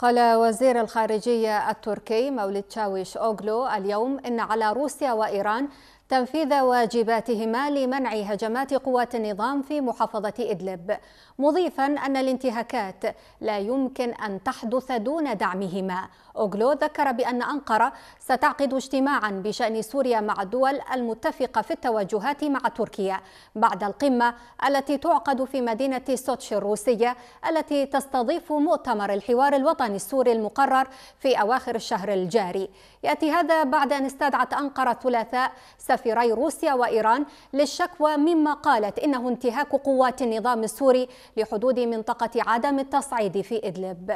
قال وزير الخارجية التركي مولد شاويش أوغلو اليوم إن على روسيا وإيران تنفيذ واجباتهما لمنع هجمات قوات النظام في محافظة إدلب مضيفا أن الانتهاكات لا يمكن أن تحدث دون دعمهما أوغلو ذكر بأن أنقرة ستعقد اجتماعا بشأن سوريا مع الدول المتفقة في التوجهات مع تركيا بعد القمة التي تعقد في مدينة سوتشي الروسية التي تستضيف مؤتمر الحوار الوطني السوري المقرر في أواخر الشهر الجاري يأتي هذا بعد أن استدعت أنقرة الثلاثاء سفيري روسيا وإيران للشكوى مما قالت إنه انتهاك قوات النظام السوري لحدود منطقة عدم التصعيد في إدلب